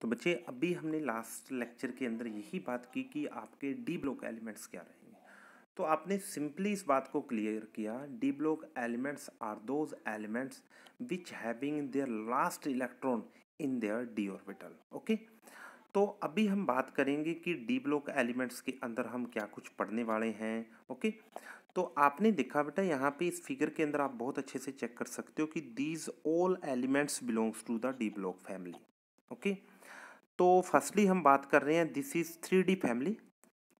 तो बच्चे अभी हमने लास्ट लेक्चर के अंदर यही बात की कि आपके डी ब्लॉक एलिमेंट्स क्या रहेंगे तो आपने सिंपली इस बात को क्लियर किया D block elements are those elements which having their last electron in their D orbital okay तो अभी हम बात करेंगे कि डी ब्लॉक एलिमेंट्स के अंदर हम क्या कुछ पढ़ने वाले हैं ओके तो आपने देखा बेटा यहाँ पे इस फिगर के अंदर आप बहुत अच्छे से चेक कर सकते हो कि these all elements belongs to the D block family okay तो फर्स्टली हम बात कर रहे हैं this is three D family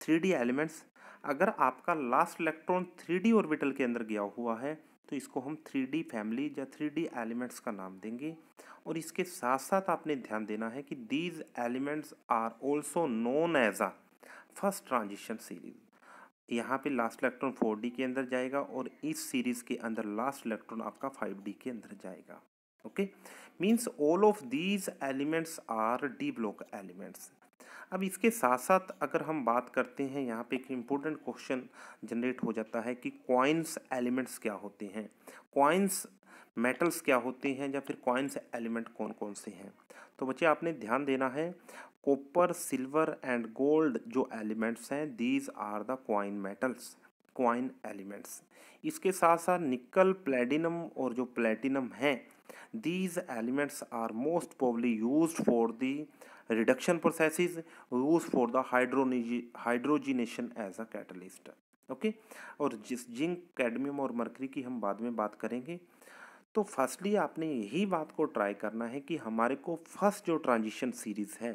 three D elements अगर आपका last electron three D orbital के अंदर गया हुआ है तो इसको हम थ्री डी फैमिली या थ्री डी एलिमेंट्स का नाम देंगे और इसके साथ साथ आपने ध्यान देना है कि these elements are also known as a first transition series यहाँ पे लास्ट इलेक्ट्रॉन 4d के अंदर जाएगा और इस सीरीज़ के अंदर लास्ट इलेक्ट्रॉन आपका 5d के अंदर जाएगा okay means all of these elements are D block elements अब इसके साथ साथ अगर हम बात करते हैं यहाँ पे एक इम्पोर्टेंट क्वेश्चन जनरेट हो जाता है कि कॉइन्स एलिमेंट्स क्या होते हैं कॉइन्स मेटल्स क्या होते हैं या फिर कॉइन्स एलिमेंट कौन कौन से हैं तो बच्चे आपने ध्यान देना है कॉपर सिल्वर एंड गोल्ड जो एलिमेंट्स हैं these are the coin metals coin elements इसके साथ साथ निकल प्लेटिनम और जो प्लेटिनम है these elements are most probably use for the reduction process use for the hydrogen hydrogenation as a catalyst okay और जिस जिंक कैडमियम और mercury की हम बाद में बात करेंगे तो फर्स्टली आपने यही बात को ट्राई करना है कि हमारे को फर्स्ट जो ट्रांजिशन सीरीज़ है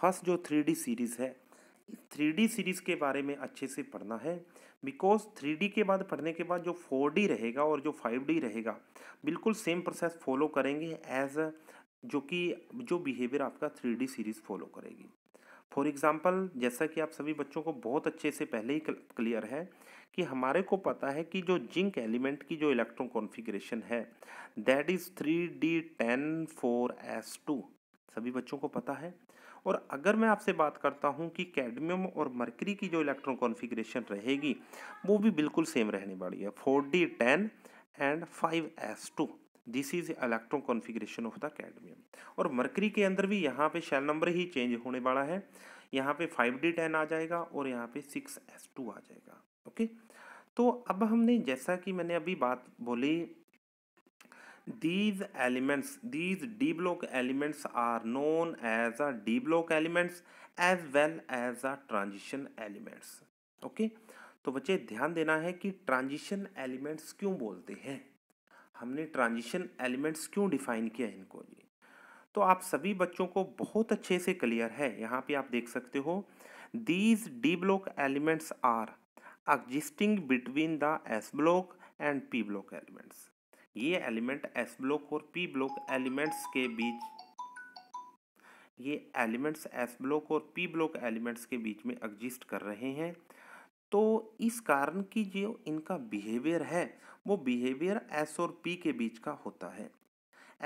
फर्स्ट जो थ्री सीरीज़ है थ्री सीरीज़ के बारे में अच्छे से पढ़ना है बिकॉज थ्री के बाद पढ़ने के बाद जो फोर रहेगा और जो फाइव रहेगा बिल्कुल सेम प्रोसेस फॉलो करेंगे एज जो कि जो बिहेवियर आपका थ्री सीरीज़ फॉलो करेगी फॉर एग्ज़ाम्पल जैसा कि आप सभी बच्चों को बहुत अच्छे से पहले ही क्लियर है कि हमारे को पता है कि जो जिंक एलिमेंट की जो इलेक्ट्रॉन कॉन्फ़िगरेशन है that is three D ten four S two सभी बच्चों को पता है और अगर मैं आपसे बात करता हूँ कि कैडमियम और मरकरी की जो इलेक्ट्रॉन कॉन्फिग्रेशन रहेगी वो भी बिल्कुल सेम रहने वाली है four D ten and five S two this is electron configuration of the cadmium और मरकरी के अंदर भी यहाँ पे शेल नंबर ही चेंज होने वाला है यहाँ पे फाइव डी टेन आ जाएगा और यहाँ पे सिक्स एस टू आ जाएगा ओके तो अब हमने जैसा कि मैंने अभी बात बोली these elements these d block elements are known as a d block elements as well as a transition elements okay okay? तो बच्चे ध्यान देना है कि ट्रांजिशन एलिमेंट्स क्यों बोलते हैं हमने ट्रांजिशन एलिमेंट्स क्यों डिफाइन किया है इनको ये तो आप सभी बच्चों को बहुत अच्छे से क्लियर है यहाँ पे आप देख सकते हो these D block elements are existing between the S block and P block elements ये एलिमेंट एस ब्लॉक और पी ब्लॉक एलिमेंट्स के बीच ये एलिमेंट्स एस ब्लॉक और पी ब्लॉक एलिमेंट्स के बीच में एग्जिस्ट कर रहे हैं तो इस कारण की जो इनका बिहेवियर है वो बिहेवियर एस और पी के बीच का होता है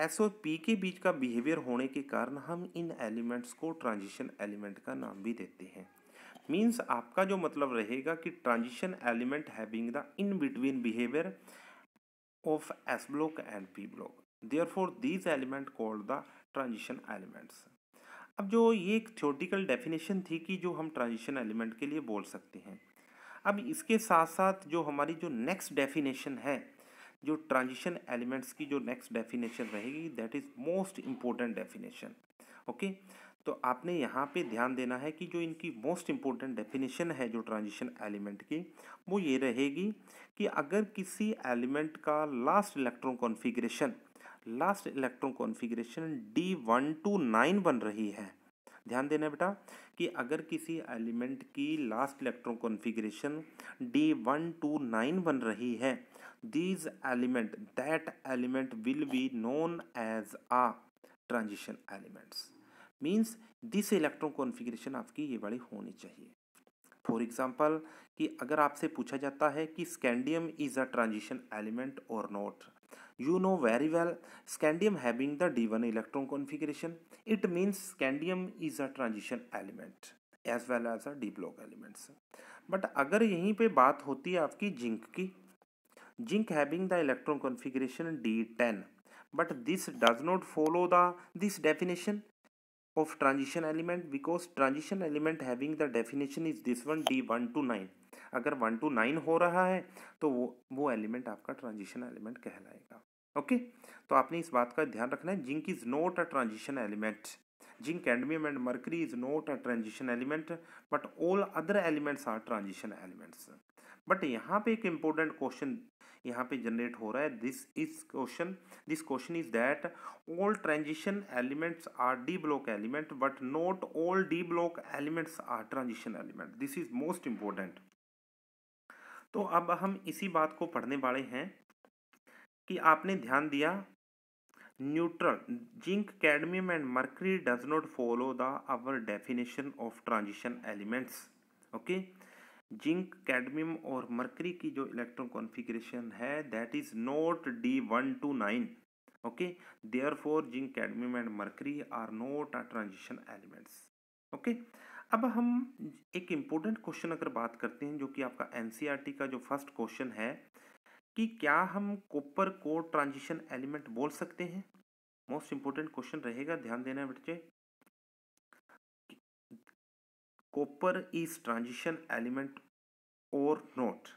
एस और पी के बीच का बिहेवियर होने के कारण हम इन एलिमेंट्स को ट्रांजिशन एलिमेंट का नाम भी देते हैं मीन्स आपका जो मतलब रहेगा कि transition element having the in between behaviour of S block and P block. Therefore, these element called the transition elements. अब जो ये एक थियोटिकल डेफिनेशन थी कि जो हम ट्रांजिशन एलिमेंट के लिए बोल सकते हैं अब इसके साथ साथ जो हमारी जो नेक्स्ट डेफिनेशन है जो ट्रांजिशन एलिमेंट्स की जो नेक्स्ट डेफिनेशन रहेगी that is most important definition okay तो आपने यहाँ पे ध्यान देना है कि जो इनकी मोस्ट इम्पोर्टेंट डेफिनेशन है जो ट्रांजिशन एलिमेंट की वो ये रहेगी कि अगर किसी एलिमेंट का last electron configuration last electron configuration D one two nine बन रही है ध्यान देना बेटा कि अगर किसी एलिमेंट की last electron configuration D one two nine बन रही है these element that element will be known as a transition elements means this electron configuration आपकी ये वाली होनी चाहिए फॉर एग्जाम्पल कि अगर आपसे पूछा जाता है कि scandium is a transition element और not you know very well scandium having the D one electron configuration it means scandium is a transition element as well as a D block elements but अगर यहीं पर बात होती है आपकी zinc की zinc having the electron configuration D ten but this does not follow the this definition of transition element because transition element having the definition is this one D one two nine अगर one two nine हो रहा है तो वो वो element आपका transition element कहलाएगा okay तो आपने इस बात का ध्यान रखना है zinc is not a transition element zinc cadmium and mercury is not a transition element but all other elements are transition elements but यहाँ पे एक इम्पोर्टेंट क्वेश्चन यहाँ पे जनरेट हो रहा है this is question this question is that all transition elements are D block element but not all D block elements are transition element this is most important तो अब हम इसी बात को पढ़ने वाले हैं कि आपने ध्यान दिया neutral zinc cadmium and mercury does not follow the our definition of transition elements okay okay? Zinc cadmium और मर्करी की जो इलेक्ट्रॉन कॉन्फिग्रेशन है that is not D one two nine okay therefore zinc cadmium and mercury are not a transition elements okay अब हम एक important question अगर बात करते हैं जो कि आपका एन e का जो फर्स्ट क्वेश्चन है कि क्या हम कॉपर को ट्रांजिशन एलिमेंट बोल सकते हैं मोस्ट इम्पोर्टेंट क्वेश्चन रहेगा ध्यान देना बच्चे कॉपर इज ट्रांजिशन एलिमेंट और नॉट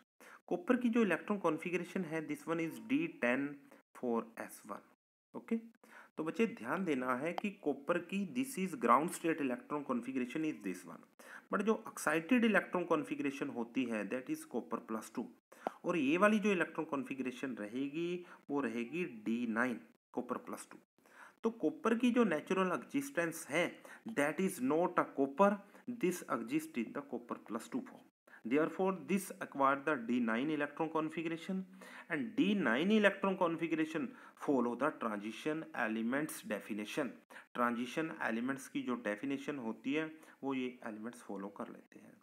कॉपर की जो इलेक्ट्रॉन कॉन्फिगरेशन है this one is D ten four S one okay तो बच्चे ध्यान देना है कि कॉपर की this is ground state electron configuration is this one but जो एक्साइटेड इलेक्ट्रॉन कॉन्फिगरेशन होती है that is copper plus two और ये वाली जो इलेक्ट्रॉन कॉन्फिगरेशन रहेगी वो रहेगी D nine copper plus two तो कॉपर की जो नेचुरल एग्जिस्टेंस है that is not a copper This exists in the copper plus 2 form. Therefore, this acquired the D9 electron configuration and D9 electron configuration follow the transition elements definition. Transition elements ki jo definition hoti hai wo ye elements follow kar lete hain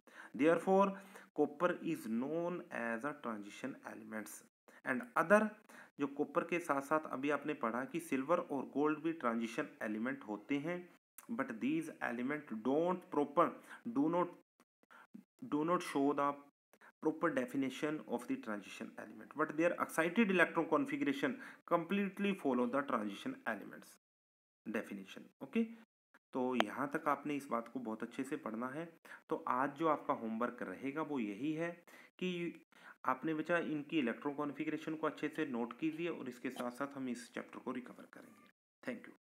Therefore, copper is known as a transition elements and other जो copper के साथ साथ अभी आपने पढ़ा कि silver और gold भी ट्रांजिशन एलिमेंट होते हैं but these elements don't proper do not do not show the proper definition of the transition element but their excited electron configuration completely follow the transition elements definition okay तो यहाँ तक आपने इस बात को बहुत अच्छे से पढ़ना है तो आज जो आपका होमवर्क रहेगा वो यही है कि आपने बचा इनकी इलेक्ट्रॉन कॉन्फ़िगरेशन को अच्छे से नोट कीजिए और इसके साथ साथ हम इस चैप्टर को रिकवर करेंगे थैंक यू